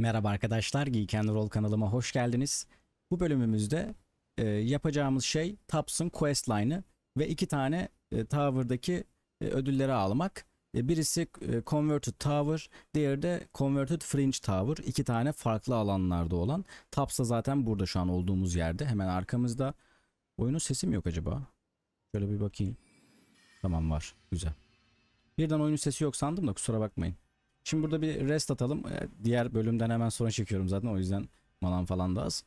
Merhaba arkadaşlar, Geeken Roll kanalıma hoş geldiniz. Bu bölümümüzde e, yapacağımız şey Taps'ın questline'ı ve iki tane e, Tower'daki e, ödülleri almak. E, birisi e, Converted Tower, diğeri de Converted Fringe Tower. İki tane farklı alanlarda olan. Tapsa zaten burada şu an olduğumuz yerde, hemen arkamızda. Oyunun sesi mi yok acaba? Şöyle bir bakayım. Tamam var, güzel. Birden oyunun sesi yok sandım da kusura bakmayın. Şimdi burada bir rest atalım. Ee, diğer bölümden hemen sonra çekiyorum zaten o yüzden malan falan da az.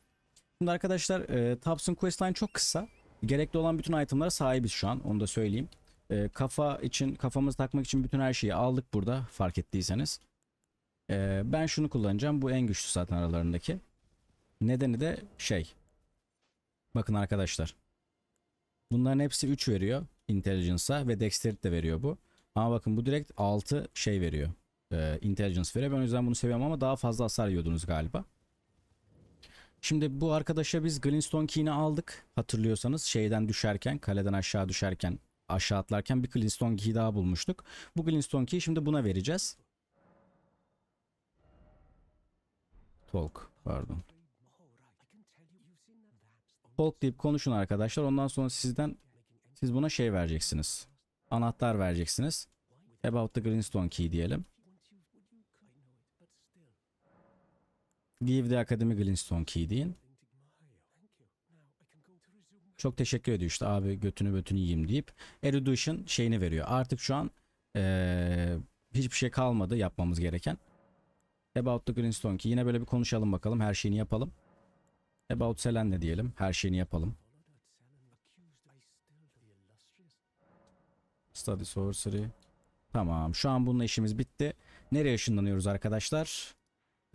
Şimdi arkadaşlar e, Taps'ın questline çok kısa. Gerekli olan bütün itemlara sahibiz şu an onu da söyleyeyim. E, kafa için kafamızı takmak için bütün her şeyi aldık burada fark ettiyseniz. E, ben şunu kullanacağım bu en güçlü zaten aralarındaki. Nedeni de şey. Bakın arkadaşlar. Bunların hepsi 3 veriyor. Intelligence'a ve Dexterity de veriyor bu. Ama bakın bu direkt 6 şey veriyor e, intelligence verebilen. O yüzden bunu seviyorum ama daha fazla hasar yiyordunuz galiba. Şimdi bu arkadaşa biz Glinstone Keen'i aldık. Hatırlıyorsanız şeyden düşerken, kaleden aşağı düşerken, aşağı atlarken bir Glinstone Key daha bulmuştuk. Bu Glinstone Key'i şimdi buna vereceğiz. Talk, pardon. Talk deyip konuşun arkadaşlar. Ondan sonra sizden siz buna şey vereceksiniz. Anahtar vereceksiniz. About the Greenstone Key diyelim. Give the Academy Glintstone Key Çok teşekkür ediyor işte abi götünü götünü yiyeyim deyip Erudition şeyini veriyor. Artık şu an ee, hiçbir şey kalmadı yapmamız gereken. About the Greenstone ki yine böyle bir konuşalım bakalım her şeyini yapalım. About Selen'le diyelim her şeyini yapalım. Study Sorcery. Tamam şu an bununla işimiz bitti. Nereye ışınlanıyoruz arkadaşlar?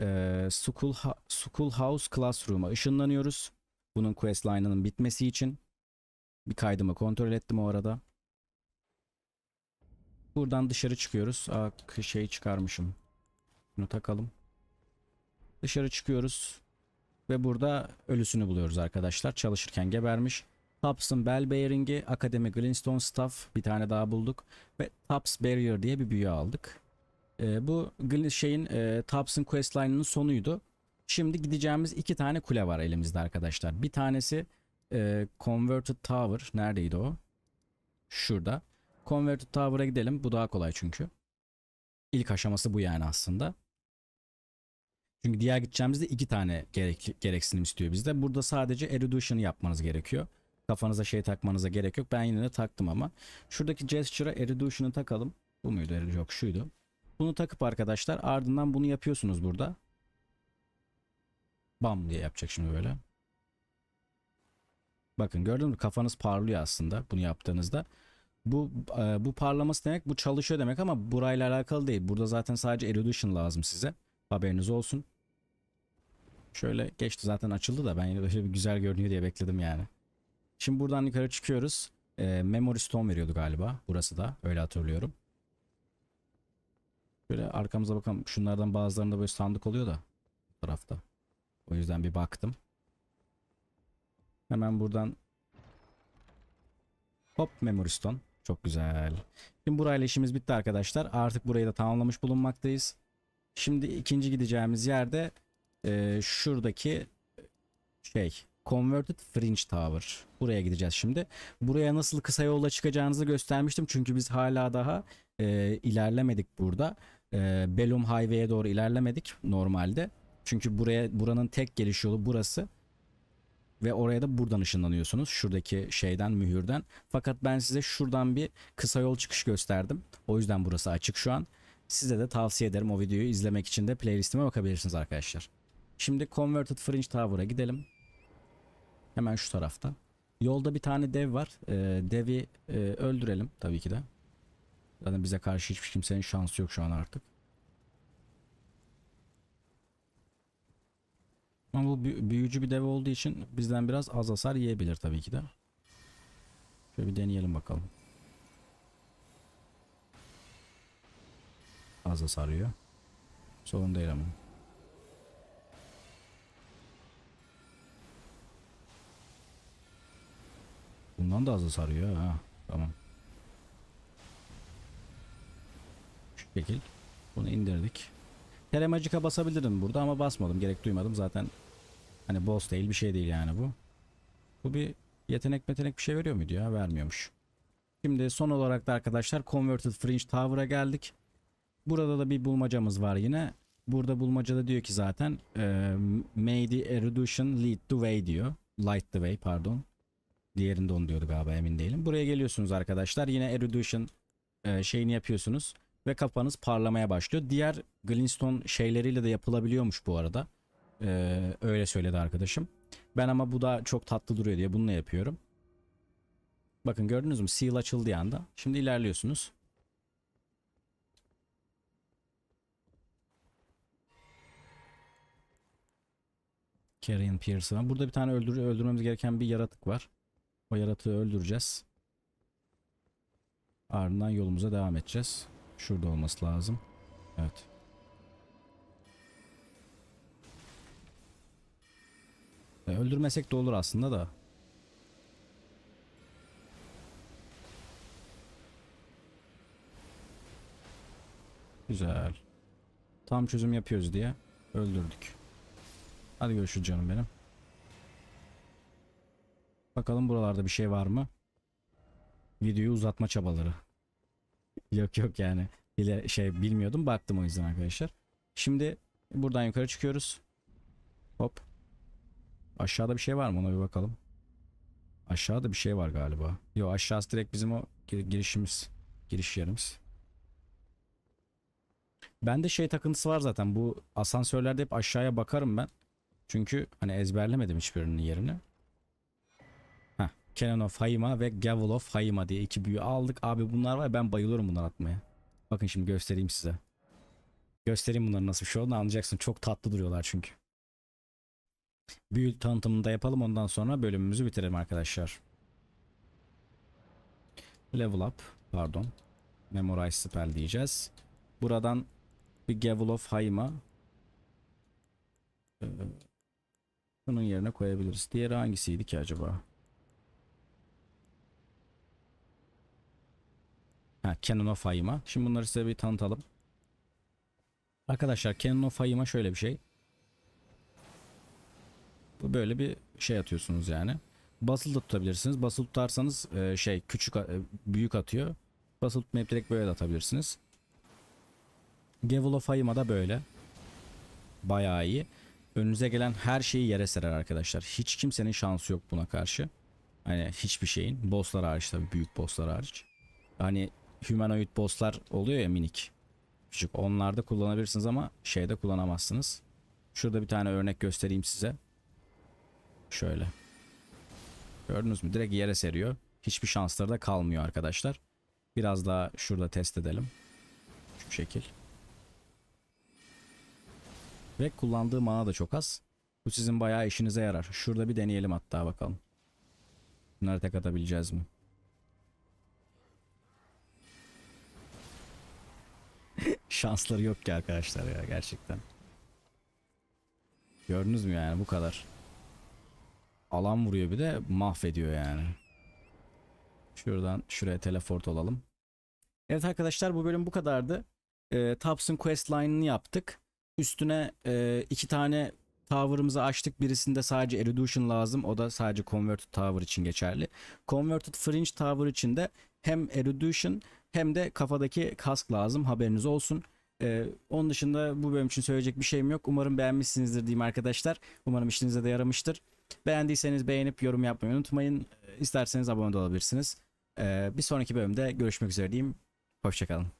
e, School ha Schoolhouse Classroom'a ışınlanıyoruz. Bunun questline'ının bitmesi için. Bir kaydımı kontrol ettim o arada. Buradan dışarı çıkıyoruz. Aa, şey çıkarmışım. Bunu takalım. Dışarı çıkıyoruz. Ve burada ölüsünü buluyoruz arkadaşlar. Çalışırken gebermiş. Tops'ın Bell Bearing'i, Akademi Glinstone Staff bir tane daha bulduk. Ve Tops Barrier diye bir büyü aldık. E, bu şeyin e, Thompson Questline'ın sonuydu. Şimdi gideceğimiz iki tane kule var elimizde arkadaşlar. Bir tanesi e, Converted Tower. Neredeydi o? Şurada. Converted Tower'a gidelim. Bu daha kolay çünkü. İlk aşaması bu yani aslında. Çünkü diğer gideceğimizde iki tane gerek, gereksinim istiyor bizde. Burada sadece erudition'ı yapmanız gerekiyor. Kafanıza şey takmanıza gerek yok. Ben yine de taktım ama. Şuradaki gesture'a erudition'ı takalım. Bu muydu? Yok şuydu. Bunu takıp arkadaşlar ardından bunu yapıyorsunuz burada. Bam diye yapacak şimdi böyle. Bakın gördün mü kafanız parlıyor aslında bunu yaptığınızda. Bu e, bu parlaması demek bu çalışıyor demek ama burayla alakalı değil. Burada zaten sadece erudition lazım size. Haberiniz olsun. Şöyle geçti zaten açıldı da ben böyle bir güzel görünüyor diye bekledim yani. Şimdi buradan yukarı çıkıyoruz. E, memory Stone veriyordu galiba. Burası da öyle hatırlıyorum. Böyle arkamıza bakalım. Şunlardan bazılarında böyle sandık oluyor da tarafta. O yüzden bir baktım. Hemen buradan Hop Memory Stone. Çok güzel. Şimdi burayla işimiz bitti arkadaşlar. Artık burayı da tamamlamış bulunmaktayız. Şimdi ikinci gideceğimiz yerde e, şuradaki şey Converted Fringe Tower. Buraya gideceğiz şimdi. Buraya nasıl kısa yolla çıkacağınızı göstermiştim. Çünkü biz hala daha e, ilerlemedik burada. E, Belum Highway'e doğru ilerlemedik normalde. Çünkü buraya buranın tek geliş yolu burası. Ve oraya da buradan ışınlanıyorsunuz. Şuradaki şeyden mühürden. Fakat ben size şuradan bir kısa yol çıkış gösterdim. O yüzden burası açık şu an. Size de tavsiye ederim o videoyu izlemek için de playlistime bakabilirsiniz arkadaşlar. Şimdi Converted Fringe Tower'a gidelim. Hemen şu tarafta. Yolda bir tane dev var. E, devi e, öldürelim tabii ki de. Zaten bize karşı hiçbir kimsenin şansı yok şu an artık. Ama bu büyücü bir dev olduğu için bizden biraz az hasar yiyebilir tabii ki de. Şöyle bir deneyelim bakalım. Az hasar yiyor. Sorun değil ama. Ondan da hızlı sarıyor ha. Tamam. Şu şekil. Bunu indirdik. Teremacika basabilirdim burada ama basmadım. Gerek duymadım zaten. Hani boss değil bir şey değil yani bu. Bu bir yetenek metenek bir şey veriyor muydu ya? Vermiyormuş. Şimdi son olarak da arkadaşlar Converted Fringe Tower'a geldik. Burada da bir bulmacamız var yine. Burada bulmacada diyor ki zaten e, May the erudition lead the way diyor. Light the way pardon. Diğerinde onu diyordu galiba emin değilim. Buraya geliyorsunuz arkadaşlar. Yine Erudition e, şeyini yapıyorsunuz. Ve kafanız parlamaya başlıyor. Diğer Glintstone şeyleriyle de yapılabiliyormuş bu arada. E, öyle söyledi arkadaşım. Ben ama bu da çok tatlı duruyor diye bununla yapıyorum. Bakın gördünüz mü? Seal açıldığı anda. Şimdi ilerliyorsunuz. Carrion Pierce'ı. Burada bir tane öldür öldürmemiz gereken bir yaratık var. O yaratığı öldüreceğiz. Ardından yolumuza devam edeceğiz. Şurada olması lazım. Evet. E, öldürmesek de olur aslında da. Güzel. Tam çözüm yapıyoruz diye öldürdük. Hadi görüşürüz canım benim. Bakalım buralarda bir şey var mı? Videoyu uzatma çabaları. yok yok yani. Bile şey bilmiyordum baktım o yüzden arkadaşlar. Şimdi buradan yukarı çıkıyoruz. Hop. Aşağıda bir şey var mı ona bir bakalım. Aşağıda bir şey var galiba. Yok aşağısı direkt bizim o girişimiz. Giriş yerimiz. Bende şey takıntısı var zaten. Bu asansörlerde hep aşağıya bakarım ben. Çünkü hani ezberlemedim hiçbirinin yerini. Cannon of Haima ve Gavel of Haima diye iki büyü aldık. Abi bunlar var ben bayılıyorum bunları atmaya. Bakın şimdi göstereyim size. Göstereyim bunların nasıl bir şey olduğunu anlayacaksın. Çok tatlı duruyorlar çünkü. Büyü tanıtımını da yapalım ondan sonra bölümümüzü bitirelim arkadaşlar. Level up pardon. Memorize spell diyeceğiz. Buradan bir Gavel of Haima bunun yerine koyabiliriz. Diğeri hangisiydi ki acaba? Ha, Canon of Haim'a. Şimdi bunları size bir tanıtalım. Arkadaşlar Canon of Haim'a şöyle bir şey. Bu böyle bir şey atıyorsunuz yani. Basılı da tutabilirsiniz. Basılı tutarsanız e, şey küçük e, büyük atıyor. Basılı tutmayıp direkt böyle de atabilirsiniz. Gavel of Haim'a da böyle. Bayağı iyi. Önünüze gelen her şeyi yere serer arkadaşlar. Hiç kimsenin şansı yok buna karşı. Hani hiçbir şeyin. Bosslar hariç tabii büyük bosslar hariç. Hani humanoid bosslar oluyor ya minik. Küçük onlarda kullanabilirsiniz ama şeyde kullanamazsınız. Şurada bir tane örnek göstereyim size. Şöyle. Gördünüz mü? Direkt yere seriyor. Hiçbir şansları da kalmıyor arkadaşlar. Biraz daha şurada test edelim. Şu şekil. Ve kullandığı mana da çok az. Bu sizin bayağı işinize yarar. Şurada bir deneyelim hatta bakalım. Bunları tek atabileceğiz mi? Şansları yok ki arkadaşlar ya gerçekten. Gördünüz mü yani bu kadar. Alan vuruyor bir de mahvediyor yani. Şuradan şuraya teleport olalım. Evet arkadaşlar bu bölüm bu kadardı. E, Thompson Quest Line'ını yaptık. Üstüne e, iki tane tower'ımızı açtık. Birisinde sadece erudition lazım. O da sadece converted tower için geçerli. Converted fringe tower için de hem erudition hem de kafadaki kask lazım haberiniz olsun. Ee, onun dışında bu bölüm için söyleyecek bir şeyim yok. Umarım beğenmişsinizdir diyeyim arkadaşlar. Umarım işinize de yaramıştır. Beğendiyseniz beğenip yorum yapmayı unutmayın. İsterseniz abone de olabilirsiniz. Ee, bir sonraki bölümde görüşmek üzere diyeyim. Hoşçakalın.